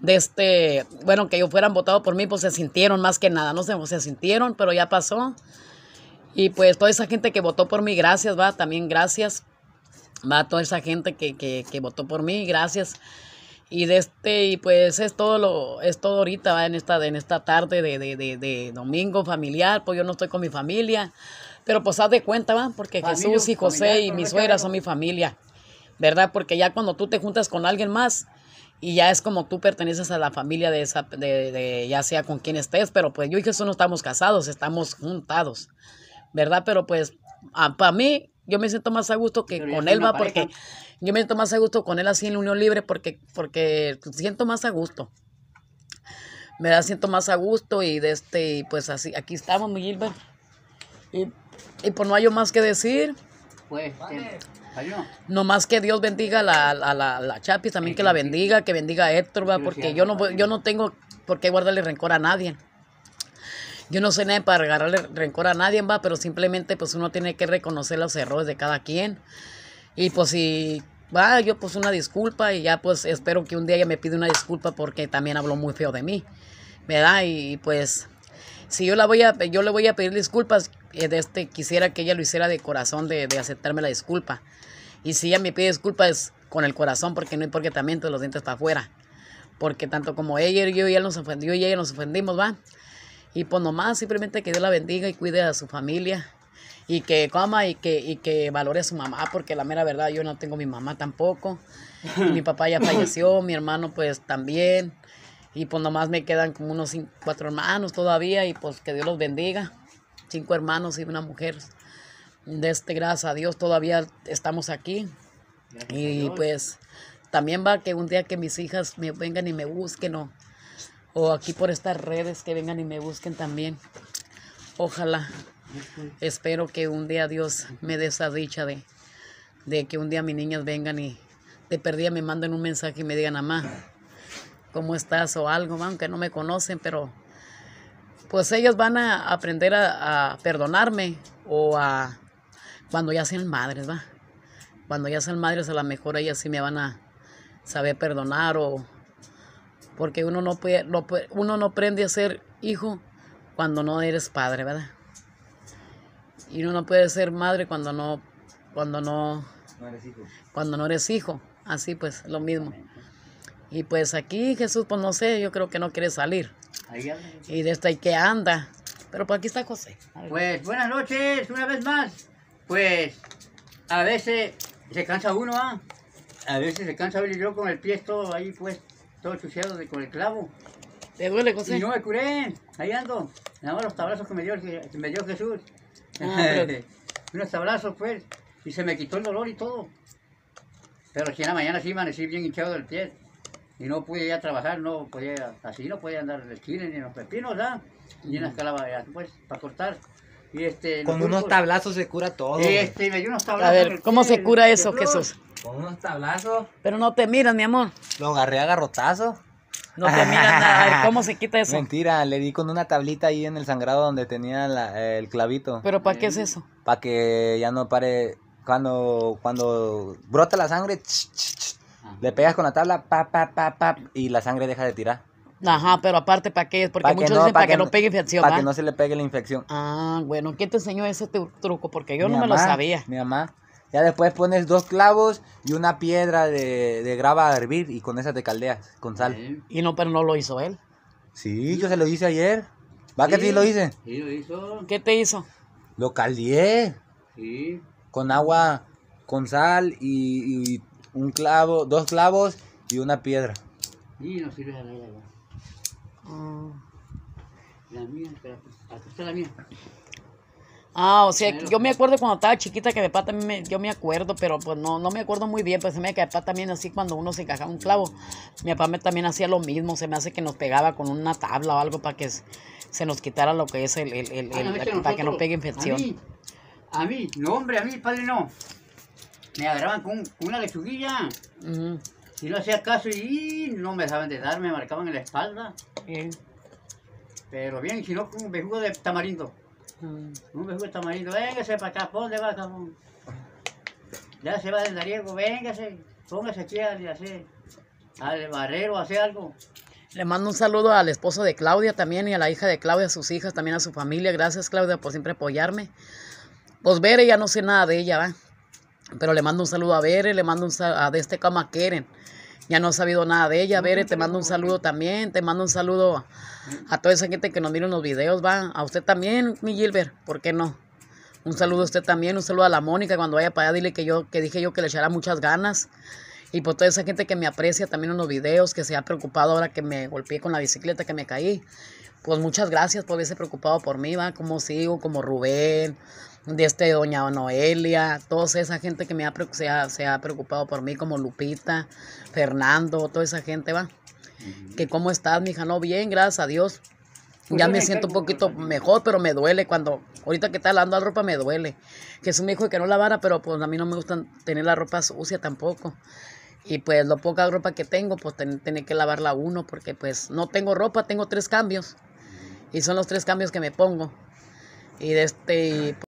de este, bueno, que ellos fueran votados por mí, pues se sintieron más que nada, no sé, se sintieron, pero ya pasó. Y pues toda esa gente que votó por mí, gracias, va, también gracias. Va, toda esa gente que, que, votó por mí, gracias. Y de este, y pues es todo lo, es todo ahorita, va, en esta, en esta tarde de, de, de, domingo familiar, pues yo no estoy con mi familia. Pero pues haz de cuenta, va, porque Jesús y José y mi suegra son mi familia. ¿Verdad? Porque ya cuando tú te juntas con alguien más, y ya es como tú perteneces a la familia de esa, de, ya sea con quien estés, pero pues yo y Jesús no estamos casados, estamos juntados, ¿verdad? Pero pues para mí yo me siento más a gusto que con él va porque yo me siento más a gusto con él así en la unión libre porque porque siento más a gusto me da siento más a gusto y de este pues así aquí estamos mi Gilbert y, y pues no hay más que decir pues, no más que Dios bendiga a la, Chapis, también que la bendiga, que bendiga a Héctor, ¿va? porque yo no, yo no tengo por qué guardarle rencor a nadie. Yo no sé nadie para agarrarle rencor a nadie, va, pero simplemente pues uno tiene que reconocer los errores de cada quien. Y pues si va, yo pues una disculpa y ya pues espero que un día ella me pida una disculpa porque también habló muy feo de mí, ¿verdad? Y pues si yo la voy a, yo le voy a pedir disculpas, eh, de este, quisiera que ella lo hiciera de corazón, de, aceptarme la disculpa. Y si ella me pide disculpas con el corazón, porque no hay también todos los dientes para afuera. Porque tanto como ella y yo, ella nos ofendió, y ella nos ofendimos, va. Y pues nomás simplemente que Dios la bendiga y cuide a su familia. Y que coma y que, y que valore a su mamá, porque la mera verdad yo no tengo mi mamá tampoco. Mi papá ya falleció, mi hermano pues también. Y pues nomás me quedan como unos cuatro hermanos todavía y pues que Dios los bendiga. Cinco hermanos y una mujer. De este, grasa a Dios todavía estamos aquí. y pues también va que un día que mis hijas me vengan y me busquen o, aquí por estas redes que vengan y me busquen también. Ojalá. Espero que un día Dios me dé esa dicha de, de que un día mis niñas vengan y de perdida me manden un mensaje y me digan, mamá, cómo estás o algo, aunque no me conocen, pero pues ellos van a aprender a, perdonarme o a cuando ya sean madres, ¿va? Cuando ya sean madres a lo mejor ellas sí me van a saber perdonar o porque uno no puede, uno no aprende a ser hijo cuando no eres padre, ¿verdad? Y uno no puede ser madre cuando no cuando no, eres hijo. cuando no eres hijo. Así pues, lo mismo. Y pues aquí Jesús, pues no sé, yo creo que no quiere salir. Ahí anda. Y esta ahí que anda. Pero pues aquí está José. Pues buenas noches, una vez más. Pues a veces se cansa uno, ¿ah? A veces se cansa ver yo con el pie todo ahí pues, todo ensuciado con el clavo. ¿Te duele, José? Y no me curé, ahí ando. Nada más los tablazos que me dio, Jesús. Ah, Unos tablazos pues, y se me quitó el dolor y todo. Pero si en la mañana sí amanecí bien hinchado del pie y no pude ya trabajar, no podía, así no podía andar en el chile, ni en los pepinos, ¿verdad? Ni en las mm. calabazas, pues, para cortar. Y este, Con unos tablazos se cura todo. Este, me dio unos tablazos. A ver, ¿cómo se cura eso, Jesús? Con unos tablazos. Pero no te miras, mi amor. Lo agarré a garrotazo. No te miras nada. ¿cómo se quita eso? Mentira, le di con una tablita ahí en el sangrado donde tenía el clavito. ¿Pero para qué es eh. eso? Para que ya no pare. Cuando, cuando brota la sangre, ch, le pegas con la tabla, pa, pa, pa, pa, y la sangre deja de tirar. Ajá, pero aparte, ¿para qué? Porque muchos dicen para que, no pegue infección. Para que ¿ah? no se le pegue la infección. Ah, bueno, ¿quién te enseñó ese truco? Porque yo no me lo sabía. Mi mamá. Ya después pones dos clavos y una piedra de, grava a hervir y con esa te caldeas, con sal. Y no, pero no lo hizo él. Sí, yo se lo hice ayer. ¿Va que sí lo hice? Sí, lo hizo. ¿Qué te hizo? Lo caldeé. Sí. Con agua, con sal y un clavo, dos clavos y una piedra. Y no sirve de nada. Ah. La mía, pero la mía. Ah, o sea, yo me pues. acuerdo cuando estaba chiquita que mi papá también, me, yo me acuerdo, pero pues no, me acuerdo muy bien, pues se me que mi papá también así cuando uno se encajaba un clavo, mi papá también hacía lo mismo, se me hace que nos pegaba con una tabla o algo para que se nos quitara lo que es el, ah, para que no pegue infección. A mí, a mí, no hombre, a mí, padre no, me agarraban con, una lechuguilla. si no hacía caso y no me saben de dar, me marcaban en la espalda. Pero bien, si no, con un bejugo de tamarindo. Un bejugo de tamarindo, véngase para acá, ¿dónde va, Ya se va del Dariego, véngase, póngase aquí al barrero, a hacer algo. Le mando un saludo al esposo de Claudia también y a la hija de Claudia, a sus hijas, también a su familia. Gracias, Claudia, por siempre apoyarme. Pues ver, ya no sé nada de ella, ¿va? Pero le mando un saludo a Bere, le mando un saludo a este Cama Keren. Ya no he sabido nada de ella. Bere, te mando un saludo también. Te mando un saludo a, toda esa gente que nos mira en los videos, va. A usted también, mi Gilbert, ¿por qué no? Un saludo a usted también, un saludo a la Mónica cuando vaya para allá, dile que yo, que dije yo que le echará muchas ganas. Y por toda esa gente que me aprecia también en los videos, que se ha preocupado ahora que me golpeé con la bicicleta, que me caí. Pues muchas gracias por haberse preocupado por mí, va, como sigo, como Rubén, de este doña Noelia, toda esa gente que me ha, se, ha, se ha preocupado por mí, como Lupita, Fernando, toda esa gente, va. Que cómo estás, mija, no bien, gracias a Dios. Pues ya me siento un pues, poquito mejor, pero me duele cuando, ahorita que está lavando la ropa me duele. Jesús me dijo que no lavara, pero pues a mí no me gusta tener la ropa sucia tampoco. Y pues lo poca ropa que tengo, pues tiene tener que lavarla uno, porque pues no tengo ropa, tengo tres cambios. Y son los tres cambios que me pongo. Y de este... Ah.